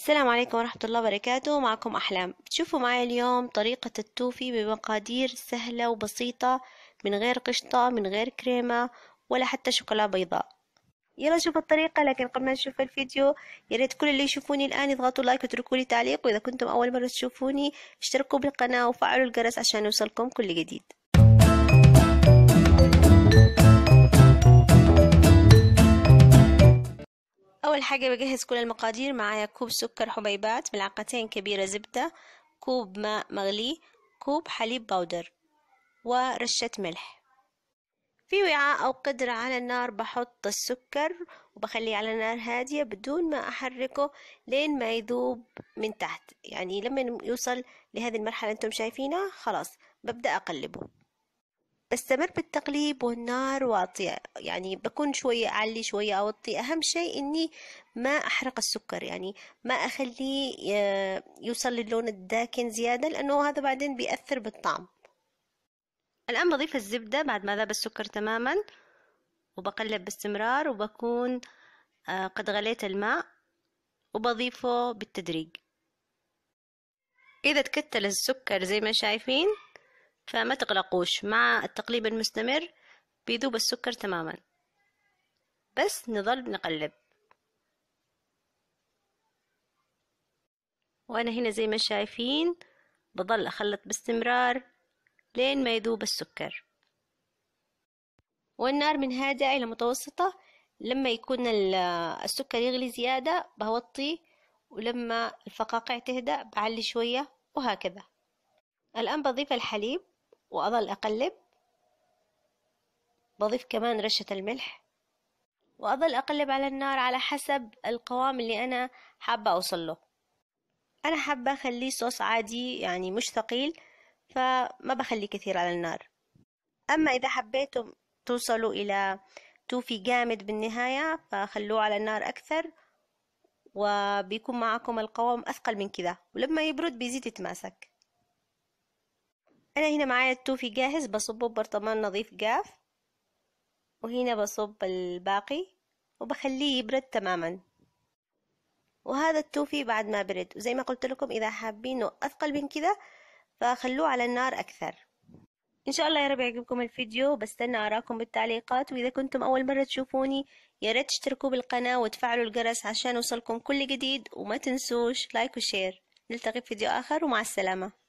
السلام عليكم ورحمة الله وبركاته معكم أحلام تشوفوا معي اليوم طريقة التوفي بمقادير سهلة وبسيطة من غير قشطة من غير كريمة ولا حتى شوكولا بيضاء يلا شوفوا الطريقة لكن قبل ما نشوف الفيديو يا ريت كل اللي يشوفوني الآن يضغطوا لايك وتركوا لي تعليق وإذا كنتم أول مرة تشوفوني اشتركوا بالقناة وفعلوا الجرس عشان يوصلكم كل جديد أول حاجة بجهز كل المقادير معايا كوب سكر حبيبات ملعقتين كبيرة زبدة كوب ماء مغلي كوب حليب باودر ورشة ملح في وعاء أو قدرة على النار بحط السكر وبخليه على نار هادية بدون ما أحركه لين ما يذوب من تحت يعني لما يوصل لهذه المرحلة أنتم شايفينها خلاص ببدأ أقلبه بستمر بالتقليب والنار واطية يعني بكون شوية أعلي شوية أوطي أهم شيء إني ما أحرق السكر يعني ما أخليه آه، يوصل للون الداكن زيادة لأنه هذا بعدين بيأثر بالطعم الآن بضيف الزبدة بعد ما ذاب السكر تماما وبقلب باستمرار وبكون آه، قد غليت الماء وبضيفه بالتدريج إذا تكتل السكر زي ما شايفين فما تقلقوش مع التقليب المستمر بيذوب السكر تماما بس نظل نقلب وأنا هنا زي ما شايفين بظل أخلط باستمرار لين ما يذوب السكر والنار من هادئة إلى متوسطة لما يكون السكر يغلي زيادة بوطي ولما الفقاقع تهدأ بعلي شوية وهكذا الآن بضيف الحليب وأظل أقلب بضيف كمان رشة الملح وأظل أقلب على النار على حسب القوام اللي أنا حابة أوصل له أنا حابة أخليه صوص عادي يعني مش ثقيل فما بخليه كثير على النار أما إذا حبيتم توصلوا إلى توفي جامد بالنهاية فخلوه على النار أكثر وبيكون معكم القوام أثقل من كذا ولما يبرد بيزيد يتماسك انا هنا معايا التوفي جاهز بصبه ببرطمان نظيف جاف وهنا بصب الباقي وبخليه يبرد تماما وهذا التوفي بعد ما برد وزي ما قلت لكم اذا حابينه اثقل من كذا فخلوه على النار اكثر ان شاء الله يا رب يعجبكم الفيديو بستنى اراكم بالتعليقات واذا كنتم اول مره تشوفوني يا ريت تشتركوا بالقناه وتفعلوا الجرس عشان يوصلكم كل جديد وما تنسوش لايك وشير نلتقي في فيديو اخر ومع السلامه